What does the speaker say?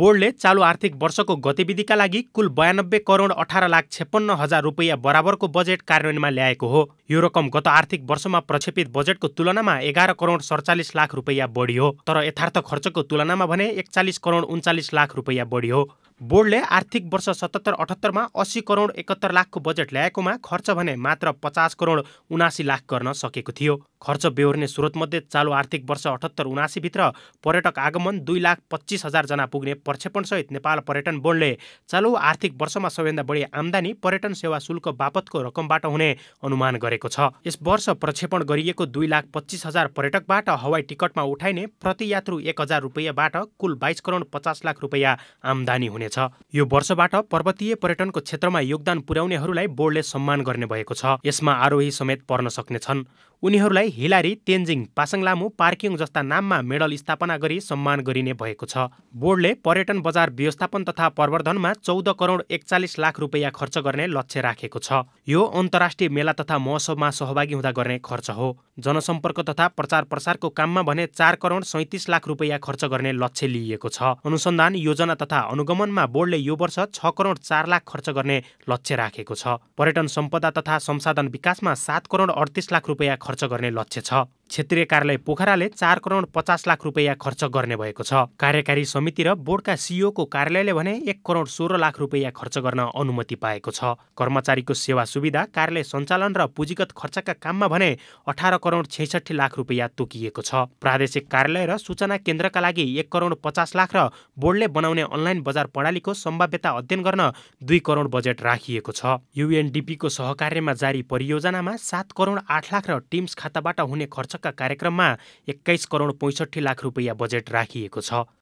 बोर्डले चालु आर्थिक वर्षको गतिविधिका लागि कुल बयानब्बे करोड अठार लाख छेप्पन्न हजार रुपियाँ बराबरको बजेट कार्यान्वयनमा ल्याएको हो यो रकम गत आर्थिक वर्षमा प्रक्षेपित बजेटको तुलनामा एघार करोड सडचालिस लाख रुपियाँ बढी हो तर यथार्थ खर्चको तुलनामा भने एकचालिस करोड उन्चालिस लाख रुपियाँ बढी हो बोर्डले आर्थिक वर्ष सतहत्तर अठहत्तरमा अस्सी करोड एकहत्तर लाखको बजेट ल्याएकोमा खर्च भने मात्र पचास करोड उनासी लाख गर्न सकेको थियो खर्च बेहोर्ने स्रोतमध्ये चालु आर्थिक वर्ष अठहत्तर उनासीभित्र पर्यटक आगमन दुई लाख पच्चिस हजारजना पुग्ने प्रक्षेपणसहित नेपाल पर्यटन बोर्डले चालु आर्थिक वर्षमा सबैभन्दा बढी आम्दानी पर्यटन सेवा शुल्क बापतको रकमबाट हुने अनुमान गरेको छ यस वर्ष प्रक्षेपण गरिएको दुई लाख पच्चिस हजार पर्यटकबाट हवाई टिकटमा उठाइने प्रतियात्रु एक हजार रुपियाँबाट कुल बाइस करोड पचास लाख रुपियाँ आम्दानी हुने गर्नेछ यो वर्षबाट पर्वतीय पर्यटनको क्षेत्रमा योगदान पुर्याउनेहरूलाई बोर्डले सम्मान गर्ने भएको छ यसमा आरोही समेत पर्न सक्नेछन् उनीहरूलाई हिलारी तेन्जिङ पासाङलामु पार्किङ जस्ता नाममा मेडल स्थापना गरी सम्मान गरिने भएको छ बोर्डले पर्यटन बजार व्यवस्थापन तथा प्रवर्धनमा चौध करोड एकचालिस लाख रुपियाँ खर्च गर्ने लक्ष्य राखेको छ यो अन्तर्राष्ट्रिय मेला तथा महोत्सवमा सहभागी हुँदा गर्ने खर्च हो जनसम्पर्क तथा प्रचार प्रसारको काममा भने चार करोड सैतिस लाख रुपियाँ खर्च गर्ने लक्ष्य लिइएको छ अनुसन्धान योजना तथा अनुगमनमा पर्यटनमा बोर्डले यो वर्ष छ करोड चार लाख खर्च गर्ने लक्ष्य राखेको छ पर्यटन सम्पदा तथा संसाधन विकासमा सात करोड अडतिस लाख रुपियाँ खर्च गर्ने लक्ष्य छ क्षेत्रीय कार्यालय पोखराले चार करोड पचास लाख रुपियाँ खर्च गर्ने भएको छ कार्यकारी समिति र बोर्डका सिइओको कार्यालयले भने एक करोड सोह्र लाख रुपियाँ खर्च गर्न अनुमति पाएको छ कर्मचारीको सेवा सुविधा कार्यालय सञ्चालन र पुँजीगत खर्चका काममा भने अठार करोड छैसठी लाख रुपियाँ तोकिएको छ प्रादेशिक कार्यालय र सूचना केन्द्रका लागि एक करोड पचास लाख र बोर्डले बनाउने अनलाइन बजार प्रणालीको सम्भाव्यता अध्ययन गर्न दुई करोड बजेट राखिएको छ युएनडिपीको सहकार्यमा जारी परियोजनामा सात करोड आठ लाख र टिम्स खाताबाट हुने खर्च वर्षका कार्यक्रममा एक्काइस करोड पैँसठी लाख रुपियाँ बजेट राखिएको छ